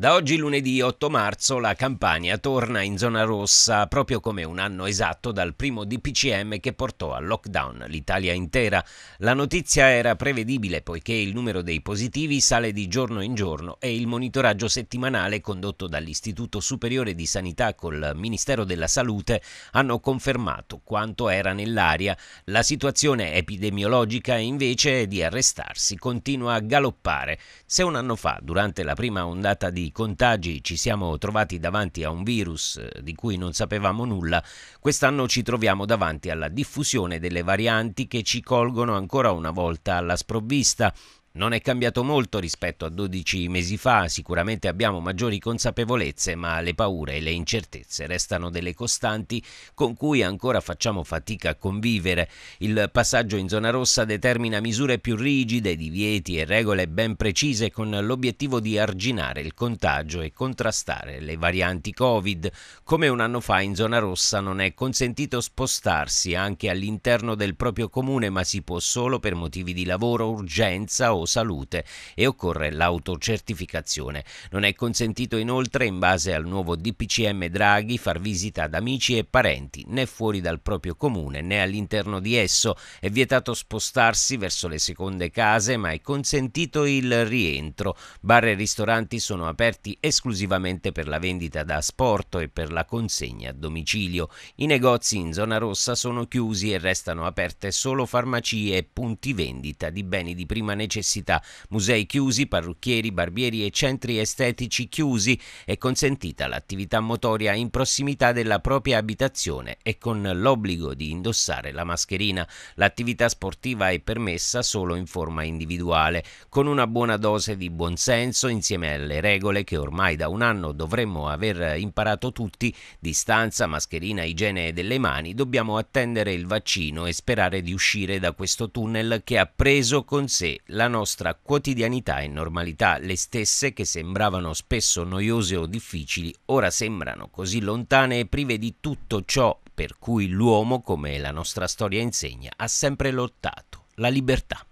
Da oggi lunedì 8 marzo la Campania torna in zona rossa proprio come un anno esatto dal primo DPCM che portò al lockdown l'Italia intera. La notizia era prevedibile poiché il numero dei positivi sale di giorno in giorno e il monitoraggio settimanale condotto dall'Istituto Superiore di Sanità col Ministero della Salute hanno confermato quanto era nell'aria. La situazione epidemiologica invece di arrestarsi continua a galoppare. Se un anno fa, durante la prima ondata di contagi, ci siamo trovati davanti a un virus eh, di cui non sapevamo nulla, quest'anno ci troviamo davanti alla diffusione delle varianti che ci colgono ancora una volta alla sprovvista. Non è cambiato molto rispetto a 12 mesi fa, sicuramente abbiamo maggiori consapevolezze, ma le paure e le incertezze restano delle costanti con cui ancora facciamo fatica a convivere. Il passaggio in zona rossa determina misure più rigide, divieti e regole ben precise con l'obiettivo di arginare il contagio e contrastare le varianti Covid. Come un anno fa in zona rossa non è consentito spostarsi anche all'interno del proprio comune, ma si può solo per motivi di lavoro, urgenza o salute e occorre l'autocertificazione. Non è consentito inoltre, in base al nuovo DPCM Draghi, far visita ad amici e parenti né fuori dal proprio comune né all'interno di esso. È vietato spostarsi verso le seconde case, ma è consentito il rientro. Bar e ristoranti sono aperti esclusivamente per la vendita da asporto e per la consegna a domicilio. I negozi in zona rossa sono chiusi e restano aperte solo farmacie e punti vendita di beni di prima necessità necessità. Musei chiusi, parrucchieri, barbieri e centri estetici chiusi. È consentita l'attività motoria in prossimità della propria abitazione e con l'obbligo di indossare la mascherina. L'attività sportiva è permessa solo in forma individuale, con una buona dose di buonsenso insieme alle regole che ormai da un anno dovremmo aver imparato tutti, distanza, mascherina, igiene delle mani, dobbiamo attendere il vaccino e sperare di uscire da questo tunnel che ha preso con sé la nostra nostra quotidianità e normalità, le stesse che sembravano spesso noiose o difficili, ora sembrano così lontane e prive di tutto ciò per cui l'uomo, come la nostra storia insegna, ha sempre lottato, la libertà.